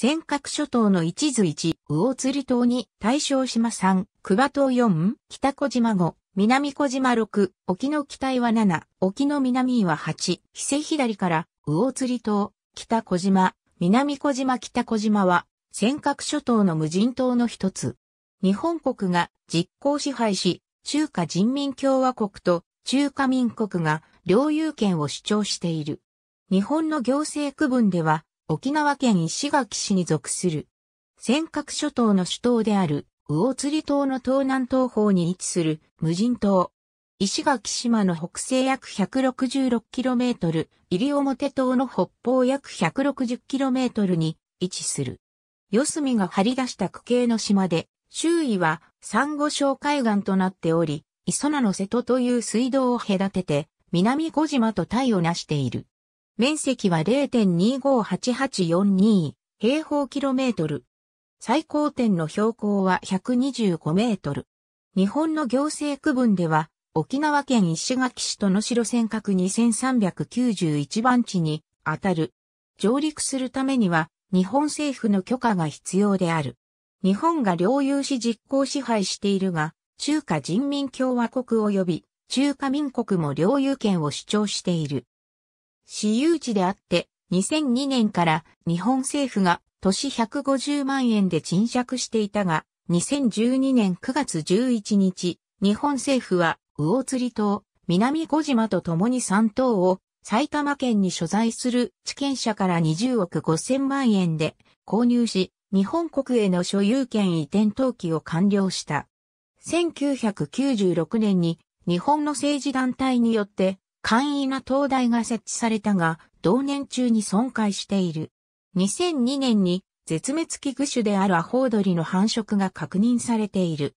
尖閣諸島の一図一、魚釣島に大正島三、久場島四、北小島五、南小島六、沖の北は七、沖の南は八、伊勢左から魚釣島、北小島、南小島北小島は、尖閣諸島の無人島の一つ。日本国が実効支配し、中華人民共和国と中華民国が領有権を主張している。日本の行政区分では、沖縄県石垣市に属する。尖閣諸島の主島である魚釣島の東南東方に位置する無人島。石垣島の北西約 166km、西表島の北方約 160km に位置する。四隅が張り出した区形の島で、周囲は珊瑚礁海岸となっており、磯名の瀬戸という水道を隔てて、南小島と対を成している。面積は0.258842平方キロメートル。最高点の標高は125メートル。日本の行政区分では、沖縄県石垣市と野代尖閣2391番地に当たる。上陸するためには、日本政府の許可が必要である。日本が領有し実行支配しているが、中華人民共和国及び中華民国も領有権を主張している。私有地であって、2002年から日本政府が都市150万円で賃借していたが、2012年9月11日、日本政府は魚釣島、南小島と共に3島を埼玉県に所在する地権者から20億5000万円で購入し、日本国への所有権移転登記を完了した。1996年に日本の政治団体によって簡易な灯台が設置されたが、同年中に損壊している。2002年に絶滅危惧種であるアホウドリの繁殖が確認されている。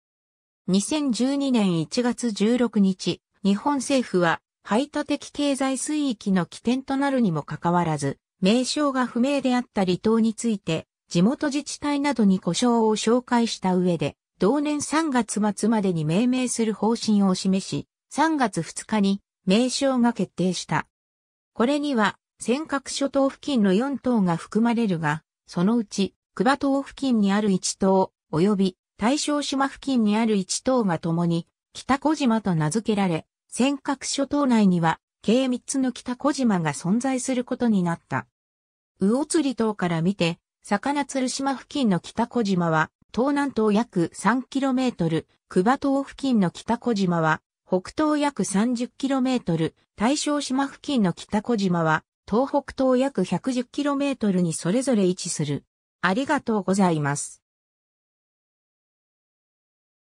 2012年1月16日、日本政府は排他的経済水域の起点となるにもかかわらず、名称が不明であった離島について、地元自治体などに故障を紹介した上で、同年3月末までに命名する方針を示し、3月2日に名称が決定した。これには、尖閣諸島付近の4島が含まれるが、そのうち、久場島付近にある1島、及び大正島付近にある1島が共に、北小島と名付けられ、尖閣諸島内には、計3つの北小島が存在することになった。魚釣り島から見て、魚鶴島付近の北小島は、東南東約 3km、久場島付近の北小島は、北東約 30km、大正島付近の北小島は、東北東約 110km にそれぞれ位置する。ありがとうございます。